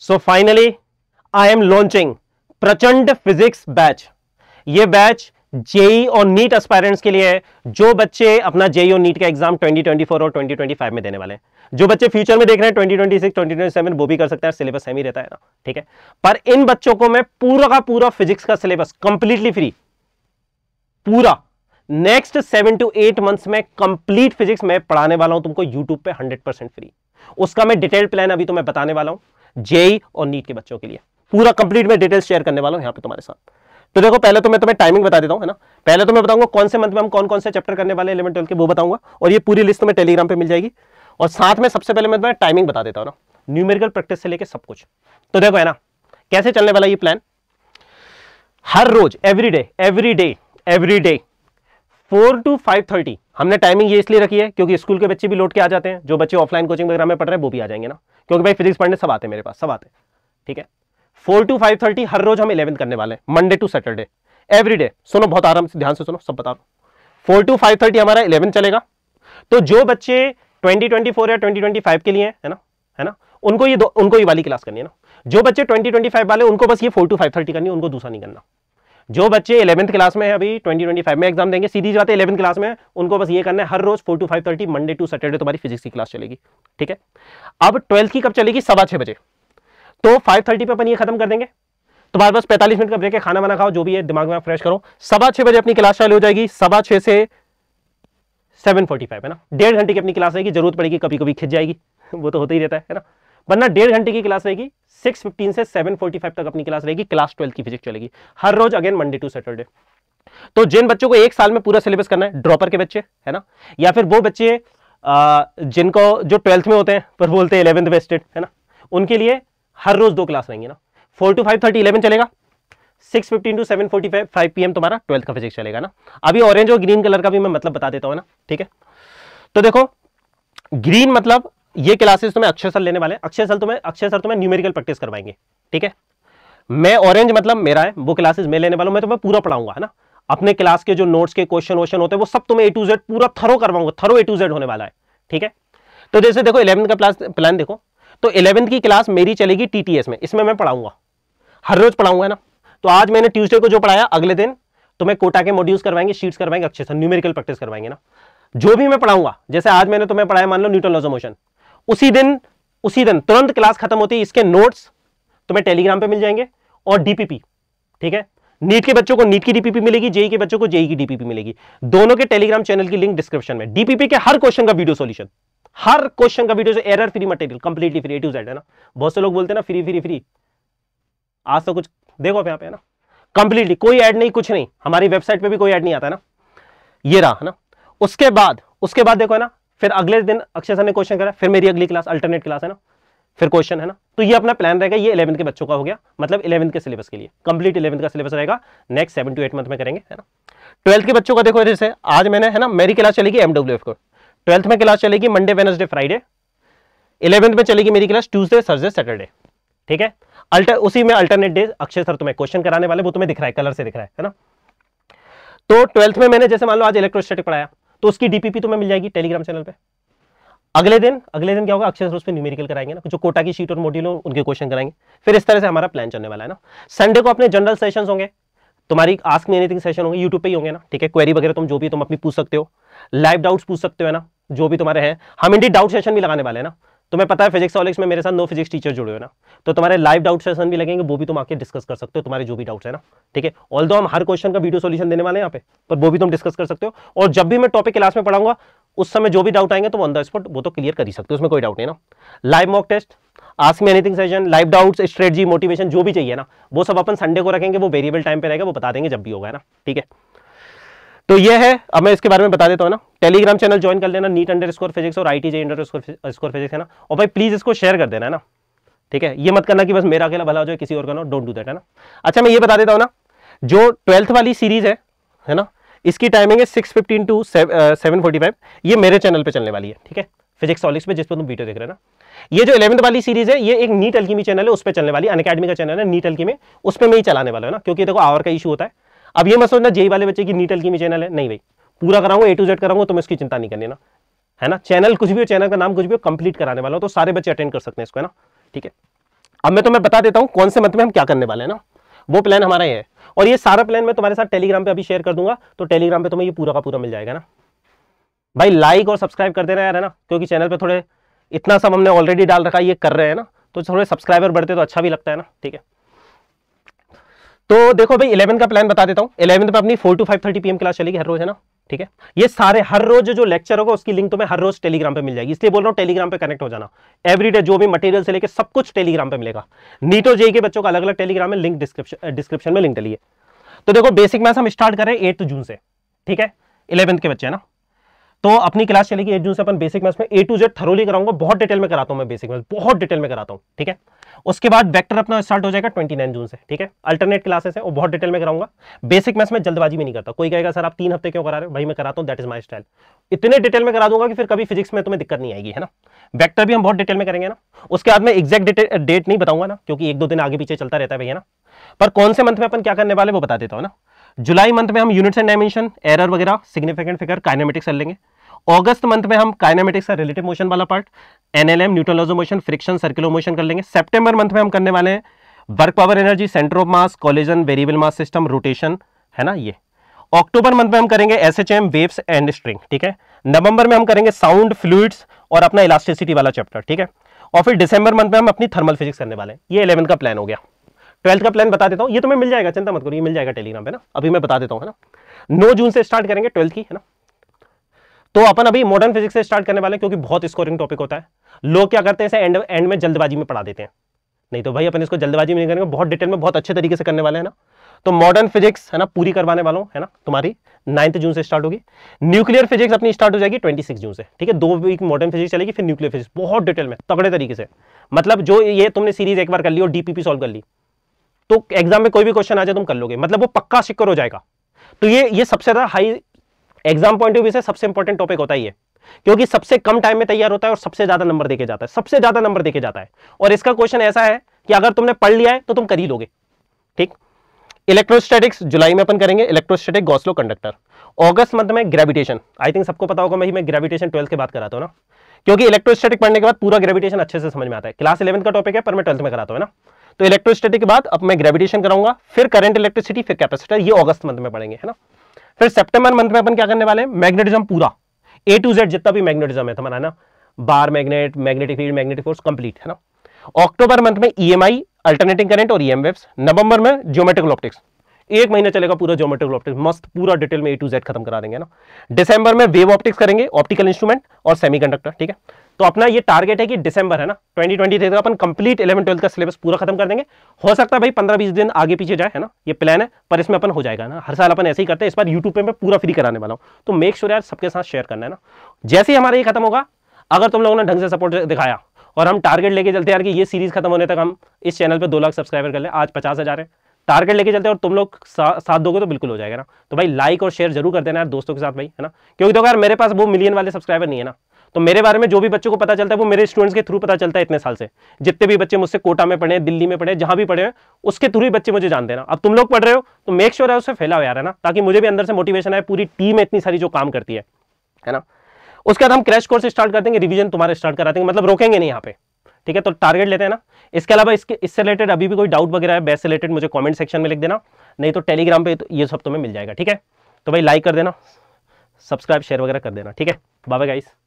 so finally I am launching Prachand physics batch ये batch JEE e और NEET aspirants के लिए है जो बच्चे अपना जेई e और नीट का एग्जाम 2024 और 2025 में देने वाले हैं जो बच्चे फ्यूचर में देख रहे हैं 2026 2027 वो भी कर सकते हैं सिलेबस सेम ही रहता है ना ठीक है पर इन बच्चों को मैं पूरा का पूरा फिजिक्स का सिलेबस कंप्लीटली फ्री पूरा next seven to eight months में कंप्लीट फिजिक्स मैं पढ़ाने वाला हूं तुमको यूट्यूब पे हंड्रेड परसेंट फ्री उसका मैं डिटेल प्लान अभी तो मैं बताने वाला हूं जेई और नीट के बच्चों के लिए पूरा कंप्लीट में डिटेल्स शेयर करने वाला हूं यहाँ पे तुम्हारे साथ तो देखो पहले तो मैं तुम्हें टाइमिंग बता देता हूँ है ना पहले तो मैं बताऊंगा कौन से मंथ में हम कौन कौन से चैप्टर करने वाले इलेवन ट्वेल्व के वो बताऊंगा और ये पूरी लिस्ट तुम्हें टेलीग्राम पे मिल जाएगी और साथ में सबसे पहले मैं तुम्हें टाइमिंग बता देता हूँ ना न्यूमेरिकल प्रैक्टिस से लेकर सब कुछ तो देखो है ना कैसे चलने वाला ये प्लान हर रोज every day every day every day four to five thirty हमने टाइमिंग ये इसलिए रखी है क्योंकि स्कूल के बच्चे भी लौट के आ जाते हैं जो बच्चे ऑफलाइन कोचिंग वगैरह में पढ़ रहे हैं वो भी आ जाएंगे ना क्योंकि भाई फिजिक्स पढ़ने सब आते हैं मेरे पास सब आते हैं ठीक है फोर टू फाइव थर्टी हर रोज हम इलेवन करने वाले हैं Monday to Saturday every day सुनो बहुत आराम से ध्यान से सुनो सब बता दो फोर टू फाइव थर्टी हमारा इलेवन चलेगा तो जो बच्चे ट्वेंटी ट्वेंटी फोर या ट्वेंटी ट्वेंटी फाइव के लिए है ना है ना उनको ये उनको ये वाली क्लास करनी है ना जो बच्चे ट्वेंटी ट्वेंटी फाइव वाले उनको बस ये फोर टू फाइव थर्टी करनी है उनको दूसरा नहीं करना जो बच्चे इलेवंथ क्लास में है अभी 2025 में एग्जाम देंगे सीधी बात है इलेवंथ क्लास में उनको बस ये करना है हर रोज four to five thirty Monday to Saturday तुम्हारी फिजिक्स की क्लास चलेगी ठीक है अब ट्वेल्थ की कब चलेगी सवा छः बजे तो फाइव थर्टी पर अपन ये खत्म कर देंगे तुम्हारे पास पैंतालीस मिनट का ब्रेक है खाना वाना खाओ जो भी है दिमाग में फ्रेश करो सवा छः बजे अपनी क्लास चालू हो जाएगी सवा छः से सेवन फोर्टी फाइव है ना डेढ़ घंटे की अपनी क्लास आएगी जरूरत पड़ेगी कभी कभी खिंच जाएगी वो तो होता ही रहता है ना वरना डेढ़ घंटे की क्लास रहेगी 6:15 से 7:45 तक अपनी क्लास रहेगी क्लास ट्वेल्थ की फिजिक्स चलेगी हर रोज अगेन मंडे टू सैटरडे तो जिन बच्चों को एक साल में पूरा सिलेबस करना है ड्रॉपर के बच्चे है ना या फिर वो बच्चे जिनको जो ट्वेल्थ में होते हैं पर बोलते हैं इलेवंथ बेस्टेड है ना उनके लिए हर रोज दो क्लास रहेंगी ना four to five thirty eleven चलेगा six fifteen to seven forty five five P तुम्हारा ट्वेल्थ का फिजिक्स चलेगा ना अभी ऑरेंज और ग्रीन कलर का भी मैं मतलब बता देता हूँ ना ठीक है तो देखो ग्रीन मतलब ये क्लासेस तुम्हें अक्षय सर लेने वाले हैं अक्षय सर तुम्हें अक्षय सर तुम्हें न्यूमेरिकल प्रैक्टिस करवाएंगे ठीक है मैं ऑरेंज मतलब मेरा है वो क्लासेस मैं लेने वाला हूँ मैं तुम्हें पूरा पढ़ाऊंगा है ना अपने क्लास के जो नोट्स के क्वेश्चन वोशन होते हैं वो सब तुम्हें ए टू जेड पूरा थरो करवाऊंगा थरो ए टू जेड होने वाला है ठीक है तो जैसे देखो इलेवंथ का प्लान प्लान देखो तो इलेवंथ की क्लास मेरी चलेगी टीटीएस में इसमें मैं पढ़ाऊंगा हर रोज पढ़ाऊंगा ना तो आज मैंने ट्यूजडे को जो पढ़ाया अगले दिन तुम्हें तो कोटा के मॉड्यूल्स करवाएंगे शीट्स करवाएंगे अच्छे से न्यूमेरिकल प्रैक्टिस करवाएंगे ना जो भी मैं पढ़ाऊंगा जैसे आज मैंने तुम्हें पढ़ाया मान लो न्यूटन लॉज मोशन उसी दिन उसी दिन तुरंत क्लास खत्म होती है इसके नोट्स तुम्हें टेलीग्राम पे मिल जाएंगे और डीपीपी ठीक है नीट के बच्चों को नीट की डीपीपी मिलेगी जेई के बच्चों को जेई की डीपीपी मिलेगी दोनों के टेलीग्राम चैनल की लिंक डिस्क्रिप्शन में डीपीपी के हर क्वेश्चन का वीडियो सोल्यूशन हर क्वेश्चन का video error free material completely free to Z है ना बहुत से लोग बोलते हैं ना फ्री फ्री फ्री आज तो कुछ देखो आप यहाँ पे है ना कंप्लीटली कोई ऐड नहीं कुछ नहीं हमारी वेबसाइट पे भी कोई ऐड नहीं आता ना ये रहा है ना उसके बाद उसके बाद देखो है ना फिर अगले दिन अक्षय सर ने क्वेश्चन करा फिर मेरी अगली क्लास अल्टरनेट क्लास है ना फिर क्वेश्चन है ना तो ये अपना प्लान रहेगा ये इलेवंथ के बच्चों का हो गया मतलब इलेवंथ के सिलेबस के लिए कंप्लीट इलेवंथ का सिलेबस रहेगा next seven to eight month में करेंगे है ना ट्वेल्थ के बच्चों का देखो जैसे आज मैंने है ना मेरी क्लास चलेगी एमडब्ल्यू एफ को ट्वेल्थ में क्लास चलेगी मंडे वेनसडे फ्राइडे इलेवंथ में चलेगी मेरी क्लास ट्यूजडे थर्सडे सैटरडे ठीक है अल्टर उसी में अल्टरनेट डे अक्षय सर तुम्हें क्वेश्चन कराने वाले वो तुम्हें दिख रहा है कलर से दिख रहा है ना तो ट्वेल्थ में मैंने जैसे मान लो आज इलेक्ट्रोस्टेटिक पढ़ाया तो उसकी डीपीपी तुम्हें मिल जाएगी टेलीग्राम चैनल पर अगले दिन अगले दिन क्या होगा अक्षय सर उस पर न्यूमेरिकल कराएंगे ना जो कोटा की शीट और मॉड्यूल उनके क्वेश्चन कराएंगे फिर इस तरह से हमारा प्लान चलने वाला है ना संडे को अपने जनरल सेशंस होंगे तुम्हारी आस्क में एनीथिंग सेशन होंगे यूट्यूब पे ही होंगे ना ठीक है क्वेरी वगैरह तुम जो भी तुम अपनी पूछ सकते हो लाइव डाउट्स पूछ सकते हो ना जो भी तुम्हारे हैं हम इंडी डाउट सेशन भी लगाने वाले हैं ना तुम्हें पता है फिजिक्स ऑलिक्स में मेरे साथ नो फिजिक्स टीचर जुड़े हो ना तो तुम्हारे लाइव डाउट सेशन भी लगेंगे वो भी तुम आके डिस्कस कर सकते हो तुम्हारे जो भी डाउट्स है ना ठीक है ऑल हम हर क्वेश्चन का वीडियो सोल्यूशन देने वाले यहाँ पे पर वो भी तुम डिस्कस कर सकते हो और जब भी मैं टॉपिक क्लास में पढ़ाऊंगा उस समय जो भी डाउट आएंगे तो ऑन द स्पॉट वो तो क्लियर कर ही सकते हो उसमें कोई डाउट नहीं ना live mock test ask me anything session live doubts strategy motivation जो भी चाहिए ना वो सब अपन संडे को रखेंगे वो वेरिएबल टाइम पे रहेगा वो बता देंगे जब भी होगा ना ठीक है तो ये है अब मैं इसके बारे में बता देता हूँ ना टेलीग्राम चैनल ज्वाइन कर लेना नीट अंडर स्कोर फिजिक्स और I T J score physics है ना और भाई प्लीज़ इसको शेयर कर देना है ना ठीक है ये मत करना कि बस मेरा अकेला भला हो जाए किसी और का ना डोंट डू देट है ना अच्छा मैं ये बता देता हूँ ना जो ट्वेल्थ वाली सीरीज है है ना इसकी टाइमिंग है six fifteen to seven forty five ये मेरे चैनल पर चलने वाली है ठीक है फिजिक्स सॉलिक्स पर जिस पर तुम वीडियो देख रहे हो ना ये जो इलेवंथ वाली सीरीज है ये एक नीट अल्कीमी चैनल है उस पर चलने वाली अन का चैनल है नीट अल्कीमी उस पर मैं ही चलाने वाला है ना क्योंकि देखो आवर का इशू होता है अब ये मत समझना जेई वाले बच्चे की नीटल की चैनल है नहीं भाई पूरा कराऊंगा ए टू जेड कराऊंगा तुम्हें तो इसकी चिंता नहीं करनी ना है ना चैनल कुछ भी हो चैनल का नाम कुछ भी हो कंप्लीट कराने वाला हो तो सारे बच्चे अटेंड कर सकते हैं इसको है ना ठीक है अब मैं तुम्हें बता देता हूँ कौन से मंथ में हम क्या करने वाले हैं ना वो प्लान हमारा ये है और ये सारा प्लान मैं तुम्हारे साथ टेलीग्राम पे अभी शेयर कर दूंगा तो टेलीग्राम पे तुम्हें ये पूरा का पूरा मिल जाएगा ना भाई लाइक और सब्सक्राइब कर देना यार है ना क्योंकि चैनल पर थोड़े इतना सब हमने ऑलरेडी डाल रखा है ये कर रहे हैं ना तो थोड़े सब्सक्राइबर बढ़ते तो अच्छा भी लगता है ना ठीक है तो देखो भाई इलेवन का प्लान बता देता हूँ इलेवन पे अपनी four to five thirty PM class चलेगी हर रोज है ना ठीक है ये सारे हर रोज जो लेक्चर होगा उसकी लिंक तुम्हें हर रोज टेलीग्राम पे मिल जाएगी इसलिए बोल रहा हूँ टेलीग्राम पे कनेक्ट हो जाना एवरीडे जो भी मटेरियल से लेकर सब कुछ टेलीग्राम पे मिलेगा नीटो जे के बच्चों का अलग अलग टेलीग्राम में लिंक डिस्क्रिप्शन डिस्क्रिप्शन में लिंक डलिए तो देखो बेसिक मैथ हम स्टार्ट करें एट्थ जून से ठीक है इलेवंथ के बच्चे है ना तो अपनी क्लास चलेगी एट जून से अपन बेसिक मैथ्स में ए टू जेड थरोली कराऊंगा बहुत डिटेल में कराता हूं मैं बेसिक मैथ्स बहुत डिटेल में कराता हूं ठीक है उसके बाद वेक्टर अपना स्टार्ट हो जाएगा 29 जून से ठीक है अल्टरनेट क्लासेस है वो बहुत डिटेल में कराऊंगा बेसिक मैथ्स में जल्दबाजी में नहीं करता कोई कहेगा सर आप तीन हफ्ते क्यों करा रहे हो भाई मैं कराता हूँ दैट इज माई स्टाइल इतने डिटेल में करा दूंगा कि फिर कभी फिजिक्स में तुम्हें दिक्कत नहीं आएगी है ना वैक्टर भी हम बहुत डिटेल में करेंगे ना उसके बाद में एग्जैक्ट डेट नहीं बताऊंगा ना क्योंकि एक दो दिन आगे पीछे चलता रहता है भैया ना पर कौन से मंथ में अपन क्या करने वाले वो बता देता हूँ ना जुलाई मंथ में हम यूनिट्स एंड डायमेंशन एरर वगैरह सिग्निफिकेंट फिगर काइनेमेटिक्स कर लेंगे अगस्त मंथ में हम काइनामेटिक्स का रिलेटिव मोशन वाला पार्ट एनएलएम न्यूट्रलाइजो मोशन फ्रिक्शन सर्कुलर मोशन कर लेंगे सेप्टेम्बर मंथ में हम करने वाले हैं work power energy centre of mass collision variable mass system rotation है ना ये अक्टूबर मंथ में हम करेंगे S H M waves and string ठीक है नवंबर में हम करेंगे साउंड फ्लूड्स और अपना इलास्टिसिटी वाला चैप्टर ठीक है और फिर दिसंबर मंथ में हम अपनी थर्मल फिजिक्स करने वाले हैं ये इलेवंथ का प्लान हो गया ट्वेल्थ का प्लान बता देता हूँ ये तो मैं मिल जाएगा चिंता मत करो ये मिल जाएगा टेलीग्राम पे ना अभी मैं बता देता हूँ है ना नौ जून से स्टार्ट करेंगे ट्वेल्थ की है ना तो अपन अभी मॉडर्न फिजिक्स से स्टार्ट करने वाले क्योंकि बहुत स्कोरिंग टॉपिक होता है लोग क्या करते हैं इसे एंड एंड में जल्दबाजी में पढ़ा देते हैं नहीं तो भाई अपन इसको जल्दबाजी में नहीं करेंगे बहुत डिटेल में बहुत अच्छे तरीके से करने वाले हैं ना तो मॉडर्न फिजिक्स है ना पूरी करवाने वालों है ना तुम्हारी नाइन्थ जून से स्टार्ट होगी न्यूक्लियर फिजिक्स अपनी स्टार्ट हो जाएगी ट्वेंटी सिक्स जून से ठीक है दो वीक मॉडर्न फिजिक्स चलेगी फिर न्यूक्लियर फिजिक्स बहुत डिटेल में तगड़े तरीके से मतलब जो ये तुमने सीरीज एक बार कर ली और डीपीपी सॉल्व कर ली तो एग्जाम में कोई भी क्वेश्चन आ जाए तुम कर लोगे मतलब वो पक्का सिक्कर हो जाएगा तो ये ये सबसे ज़्यादा high exam point of view से सबसे इंपॉर्टेंट टॉपिक होता ही है क्योंकि सबसे कम टाइम में तैयार होता है और सबसे ज्यादा नंबर देके जाता है सबसे ज्यादा नंबर देके जाता है और इसका क्वेश्चन ऐसा है कि अगर तुमने पढ़ लिया है तो तुम कर ही लोगे ठीक इलेक्ट्रोस्टैटिक्स जुलाई में अपन करेंगे इलेक्ट्रोस्टैटिक गॉस्लो कंडक्टर अगस्त मंथ में ग्रेविटेशन आई थिंक सबको पता होगा मैं ही मैं ग्रेविटेशन ट्वेल्थ की बात कराता हूँ ना क्योंकि इलेक्ट्रोस्टैटिक पढ़ने के बाद पूरा ग्रेविटेशन अच्छे से समझ में आता है क्लास इलेवंथ का टॉपिक है पर मैं ट्वेल्थ में कराता हूँ ना तो इलेक्ट्रोस्टैटिक के बाद अब मैं ग्रेविटेशन कराऊंगा फिर करंट इलेक्ट्रिसिटी फिर कैपेसिटर ये अगस्त मंथ में पढ़ेंगे है ना फिर सेप्टेम्बर मंथ में अपन क्या करने वाले हैं मैग्नेटिज्म पूरा ए टू जेड जितना भी मैग्नेटिज्म है तुम्हारा ना bar magnet magnetic field magnetic force complete है ना अक्टूबर मंथ में ईएमआई अल्टरनेटिंग करंट और ईएम वेव्स नवंबर में जियोमेट्रिकल ऑप्टिक्स एक महीना चलेगा पूरा जोमेट्रिकल ऑप्टिक्स मस्त पूरा डिटेल में ए टू जेड खत्म करा देंगे ना दिसंबर में वेव ऑप्टिक्स करेंगे ऑप्टिकल इंस्ट्रूमेंट और सेमीकंडक्टर ठीक है तो अपना ये टारगेट है कि दिसंबर है ना ट्वेंटी ट्वेंटी तक अपन कंप्लीट इलेवन ट्वेल्थ का सिलेबस पूरा खत्म कर देंगे हो सकता है भाई पंद्रह बीस दिन आगे पीछे जाए है ना ये प्लान है पर इसमें अपन हो जाएगा ना हर साल अपन ऐसे ही करते हैं इस बार यूट्यूब पे मैं पूरा फ्री कराने वाला हूँ तो मेक श्योर यार सबके साथ शेयर करना है ना जैसे ही हमारा ये खत्म होगा अगर तुम लोगों ने ढंग से सपोर्ट दिखाया और हम टारगेट लेके चलते यार कि ये सीरीज खत्म होने तक हम इस चैनल पर दो लाख सब्सक्राइबर कर ले आज पचास हज़ार है टारगेट लेके चलते हैं और तुम लोग सा, साथ दोगे तो बिल्कुल हो जाएगा ना तो भाई लाइक और शेयर जरूर कर देना यार दोस्तों के साथ भाई है ना क्योंकि तो यार मेरे पास वो मिलियन वाले सब्सक्राइबर नहीं है ना तो मेरे बारे में जो भी बच्चों को पता चलता है वो मेरे स्टूडेंट्स के थ्रू पता चलता है इतने साल से जितने भी बच्चे मुझसे कोटा में पढ़े दिल्ली में पढ़े जहां भी पढ़े उसके थ्रू ही बच्चे मुझे जान देना अब तुम लोग पढ़ रहे हो तो मेक श्योर है उससे फैलाओ यार है ना ताकि मुझे भी अंदर से मोटिवेशन आए पूरी टीम है इतनी सारी जो काम करती है ना उसके बाद हम क्रैश कोर्स स्टार्ट कर देंगे रिविजन तुम्हारे स्टार्ट कराते हैं मतलब रोकेंगे नहीं यहाँ पे ठीक है तो टारगेट लेते हैं ना इसके अलावा इसके इससे रिलेटेड अभी भी कोई डाउट वगैरह है बेस से रिलेटेड मुझे कमेंट सेक्शन में लिख देना नहीं तो टेलीग्राम पे तो ये सब तुम्हें मिल जाएगा ठीक है तो भाई लाइक कर देना सब्सक्राइब शेयर वगैरह कर देना ठीक है बाबा गाइस